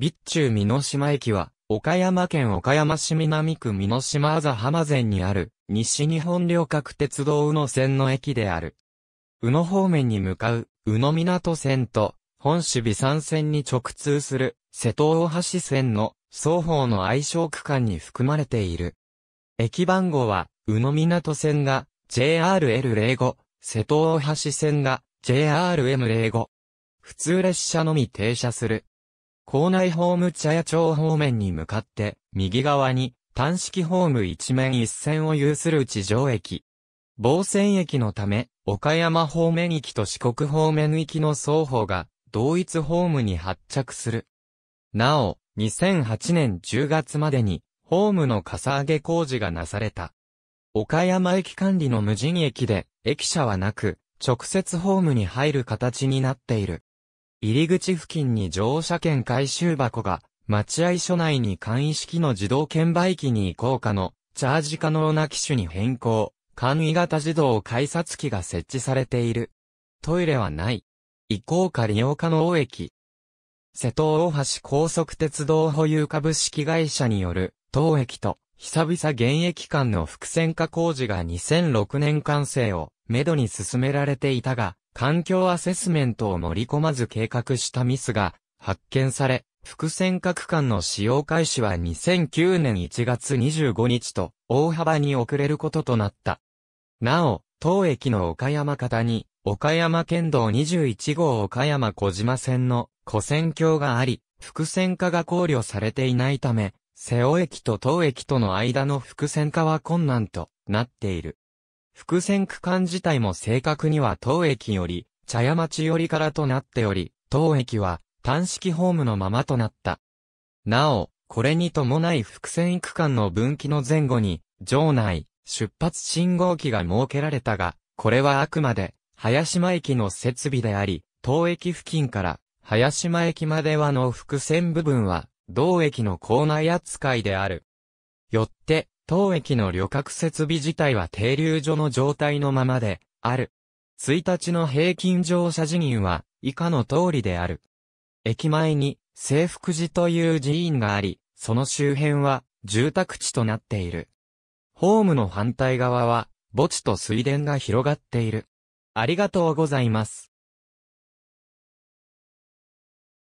備中美島駅は、岡山県岡山市南区美島あざ浜前にある、西日本旅客鉄道宇野線の駅である。宇野方面に向かう、宇野港線と、本市美山線に直通する、瀬戸大橋線の、双方の愛称区間に含まれている。駅番号は、宇野港線が JRL05、瀬戸大橋線が JRM05。普通列車のみ停車する。校内ホーム茶屋町方面に向かって、右側に、単式ホーム一面一線を有する地上駅。防線駅のため、岡山方面行きと四国方面行きの双方が、同一ホームに発着する。なお、2008年10月までに、ホームのかさ上げ工事がなされた。岡山駅管理の無人駅で、駅舎はなく、直接ホームに入る形になっている。入り口付近に乗車券回収箱が、待合所内に簡易式の自動券売機に移行可の、チャージ可能な機種に変更、簡易型自動改札機が設置されている。トイレはない。移行可利用可能駅。瀬戸大橋高速鉄道保有株式会社による、当駅と、久々現役間の複線化工事が2006年完成を、めどに進められていたが、環境アセスメントを盛り込まず計画したミスが発見され、伏線各間の使用開始は2009年1月25日と大幅に遅れることとなった。なお、当駅の岡山方に、岡山県道21号岡山小島線の古線橋があり、伏線化が考慮されていないため、瀬尾駅と当駅との間の伏線化は困難となっている。伏線区間自体も正確には当駅より、茶屋町寄りからとなっており、当駅は単式ホームのままとなった。なお、これに伴い伏線区間の分岐の前後に、場内、出発信号機が設けられたが、これはあくまで、早島駅の設備であり、当駅付近から、早島駅まではの伏線部分は、同駅の構内扱いである。よって、当駅の旅客設備自体は停留所の状態のままで、ある。1日の平均乗車人員は、以下の通りである。駅前に、制服寺という寺院があり、その周辺は、住宅地となっている。ホームの反対側は、墓地と水田が広がっている。ありがとうございます。